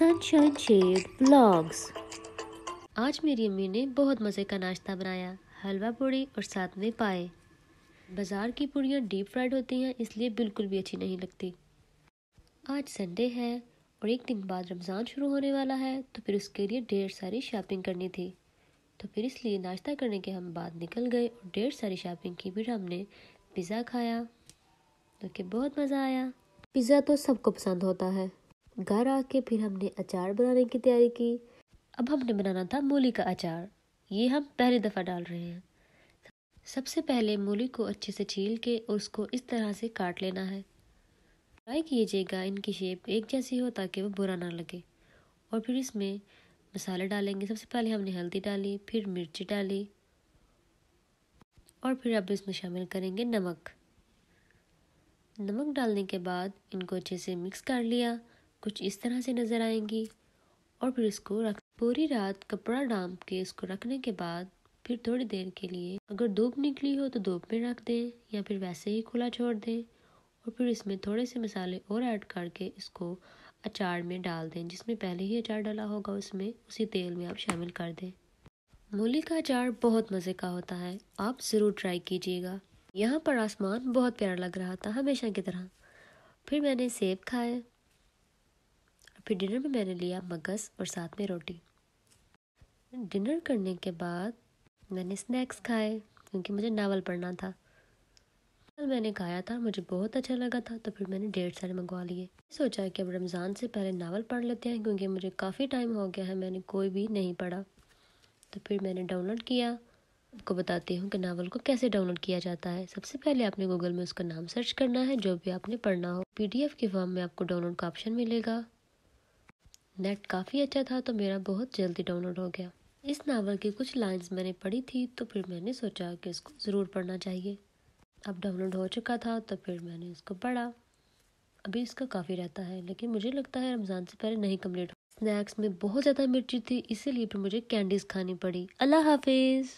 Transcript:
sunshine shade blogs आज मेरी अम्मी ने बहुत मज़े का नाश्ता बनाया हलवा पूड़ी और साथ में पाए बाज़ार की पूड़ियाँ डीप फ्राइड होती हैं इसलिए बिल्कुल भी अच्छी नहीं लगती आज संडे है और एक दिन बाद रमज़ान शुरू होने वाला है तो फिर उसके लिए ढेर सारी शॉपिंग करनी थी तो फिर इसलिए नाश्ता करने के हम बाद निकल गए और ढेर सारी शॉपिंग की फिर हमने पिज़्ज़ा खाया जो तो कि बहुत मज़ा आया पिज़्ज़ा तो सबको पसंद होता है घर आके फिर हमने अचार बनाने की तैयारी की अब हमने बनाना था मूली का अचार ये हम पहली दफ़ा डाल रहे हैं सबसे पहले मूली को अच्छे से छील के उसको इस तरह से काट लेना है ट्राई कीजिएगा इनकी शेप एक जैसी हो ताकि वो बुरा ना लगे और फिर इसमें मसाले डालेंगे सबसे पहले हमने हल्दी डाली फिर मिर्ची डाली और फिर अब इसमें शामिल करेंगे नमक नमक डालने के बाद इनको अच्छे से मिक्स कर लिया कुछ इस तरह से नज़र आएंगी और फिर इसको रख पूरी रात कपड़ा डाम के इसको रखने के बाद फिर थोड़ी देर के लिए अगर धूप निकली हो तो धूप में रख दें या फिर वैसे ही खुला छोड़ दें और फिर इसमें थोड़े से मसाले और ऐड करके इसको अचार में डाल दें जिसमें पहले ही अचार डाला होगा उसमें उसी तेल में आप शामिल कर दें मूली का अचार बहुत मज़े का होता है आप ज़रूर ट्राई कीजिएगा यहाँ पर आसमान बहुत प्यारा लग रहा था हमेशा की तरह फिर मैंने सेब खाए फिर डिनर में मैंने लिया मगस और साथ में रोटी डिनर करने के बाद मैंने स्नैक्स खाए क्योंकि मुझे नावल पढ़ना था कल मैंने खाया था मुझे बहुत अच्छा लगा था तो फिर मैंने डेढ़ सारे मंगवा लिए सोचा कि अब रमज़ान से पहले नावल पढ़ लेते हैं क्योंकि मुझे काफ़ी टाइम हो गया है मैंने कोई भी नहीं पढ़ा तो फिर मैंने डाउनलोड किया आपको बताती हूँ कि नावल को कैसे डाउनलोड किया जाता है सबसे पहले आपने गूगल में उसका नाम सर्च करना है जो भी आपने पढ़ना हो पीडीएफ के फॉर्म में आपको डाउनलोड का ऑप्शन मिलेगा नेट काफ़ी अच्छा था तो मेरा बहुत जल्दी डाउनलोड हो गया इस नावल की कुछ लाइंस मैंने पढ़ी थी तो फिर मैंने सोचा कि इसको ज़रूर पढ़ना चाहिए अब डाउनलोड हो चुका था तो फिर मैंने इसको पढ़ा अभी इसका काफ़ी रहता है लेकिन मुझे लगता है रमज़ान से पहले नहीं कम्प्लीट स्नैक्स में बहुत ज़्यादा मिर्ची थी इसीलिए फिर मुझे कैंडीज़ खानी पड़ी अल्लाह हाफिज़